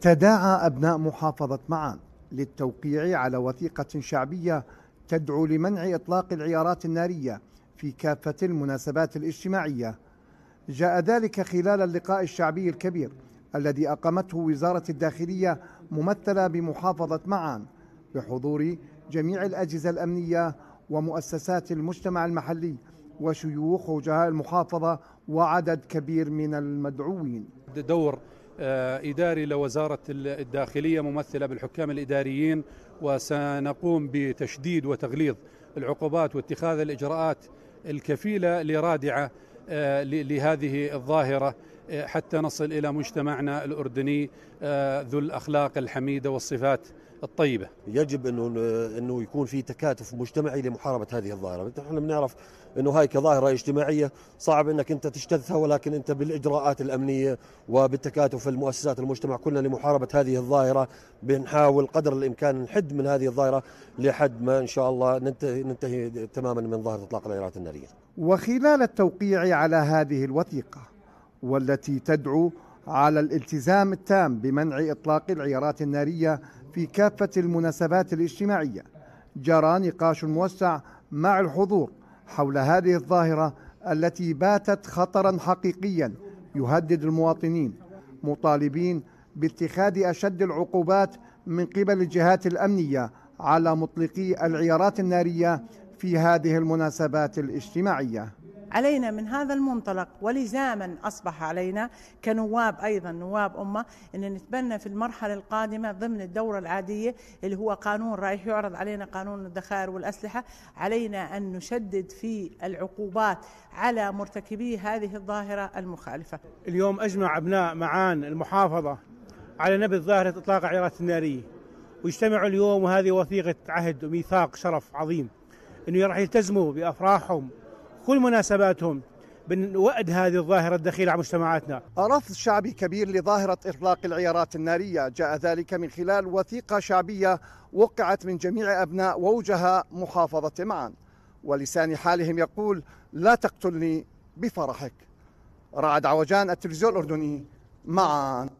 تداعى أبناء محافظة معان للتوقيع على وثيقة شعبية تدعو لمنع إطلاق العيارات النارية في كافة المناسبات الاجتماعية جاء ذلك خلال اللقاء الشعبي الكبير الذي أقامته وزارة الداخلية ممثلة بمحافظة معان بحضور جميع الأجهزة الأمنية ومؤسسات المجتمع المحلي وشيوخ وجهاء المحافظة وعدد كبير من المدعوين دور آه، إداري لوزارة الداخلية ممثلة بالحكام الإداريين وسنقوم بتشديد وتغليظ العقوبات واتخاذ الإجراءات الكفيلة لرادعة آه، لهذه الظاهرة حتى نصل الى مجتمعنا الاردني آه، ذو الاخلاق الحميده والصفات الطيبه. يجب انه انه يكون في تكاتف مجتمعي لمحاربه هذه الظاهره، نحن بنعرف انه هاي كظاهره اجتماعيه صعب انك انت تجتثها ولكن انت بالاجراءات الامنيه وبالتكاتف المؤسسات المجتمع كلنا لمحاربه هذه الظاهره بنحاول قدر الامكان نحد من هذه الظاهره لحد ما ان شاء الله ننتهي, ننتهي تماما من ظاهره اطلاق العيارات الناريه. وخلال التوقيع على هذه الوثيقه والتي تدعو على الالتزام التام بمنع اطلاق العيارات الناريه في كافه المناسبات الاجتماعيه جرى نقاش موسع مع الحضور حول هذه الظاهره التي باتت خطرا حقيقيا يهدد المواطنين مطالبين باتخاذ اشد العقوبات من قبل الجهات الامنيه على مطلقي العيارات الناريه في هذه المناسبات الاجتماعيه علينا من هذا المنطلق ولزاما أصبح علينا كنواب أيضا نواب أمة أن نتبنى في المرحلة القادمة ضمن الدورة العادية اللي هو قانون رايح يعرض علينا قانون الذخائر والأسلحة علينا أن نشدد في العقوبات على مرتكبي هذه الظاهرة المخالفة اليوم أجمع أبناء معان المحافظة على نبذ ظاهرة إطلاق عيارات النارية ويجتمعوا اليوم وهذه وثيقة عهد وميثاق شرف عظيم أنه راح يلتزموا بأفراحهم كل مناسباتهم بوأد هذه الظاهرة الدخيلة على مجتمعاتنا رفض شعبي كبير لظاهرة إطلاق العيارات النارية جاء ذلك من خلال وثيقة شعبية وقعت من جميع أبناء ووجهاء محافظة معا ولسان حالهم يقول لا تقتلني بفرحك رعد عوجان التلفزيون الأردني معا